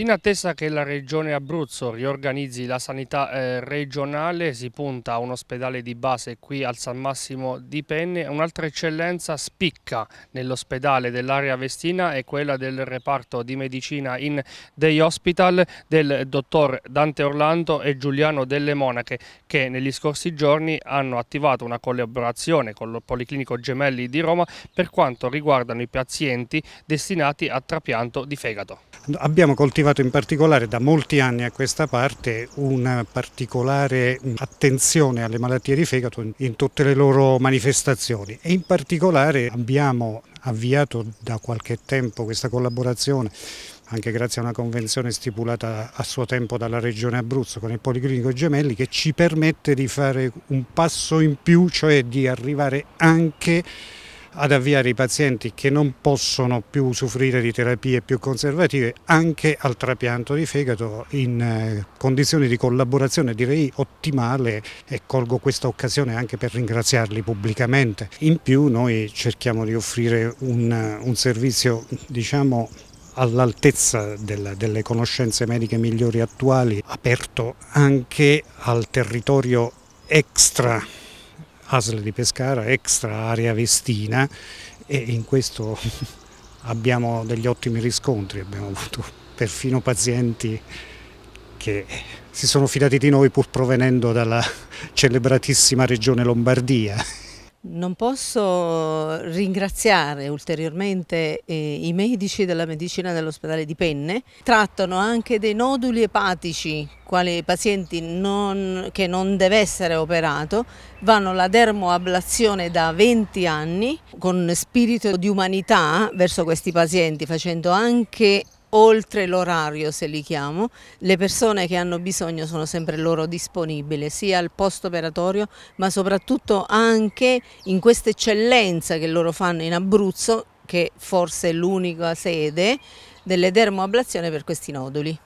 In attesa che la Regione Abruzzo riorganizzi la sanità eh, regionale, si punta a un ospedale di base qui al San Massimo di Penne. Un'altra eccellenza spicca nell'ospedale dell'area Vestina è quella del reparto di medicina in Day Hospital del dottor Dante Orlando e Giuliano Delle Monache, che negli scorsi giorni hanno attivato una collaborazione con il Policlinico Gemelli di Roma per quanto riguardano i pazienti destinati a trapianto di fegato. Abbiamo coltivato rilevato in particolare da molti anni a questa parte una particolare attenzione alle malattie di fegato in tutte le loro manifestazioni e in particolare abbiamo avviato da qualche tempo questa collaborazione anche grazie a una convenzione stipulata a suo tempo dalla Regione Abruzzo con il Policlinico Gemelli che ci permette di fare un passo in più, cioè di arrivare anche ad avviare i pazienti che non possono più usufruire di terapie più conservative anche al trapianto di fegato in eh, condizioni di collaborazione direi ottimale e colgo questa occasione anche per ringraziarli pubblicamente. In più noi cerchiamo di offrire un, un servizio diciamo all'altezza delle conoscenze mediche migliori attuali, aperto anche al territorio extra ASL di Pescara, extra area vestina e in questo abbiamo degli ottimi riscontri, abbiamo avuto perfino pazienti che si sono fidati di noi pur provenendo dalla celebratissima regione Lombardia. Non posso ringraziare ulteriormente eh, i medici della medicina dell'ospedale di Penne. Trattano anche dei noduli epatici, quali pazienti non, che non deve essere operato. Vanno alla dermoablazione da 20 anni con spirito di umanità verso questi pazienti, facendo anche oltre l'orario se li chiamo, le persone che hanno bisogno sono sempre loro disponibili sia al post operatorio ma soprattutto anche in questa eccellenza che loro fanno in Abruzzo che forse è l'unica sede delle dermoablazioni per questi noduli.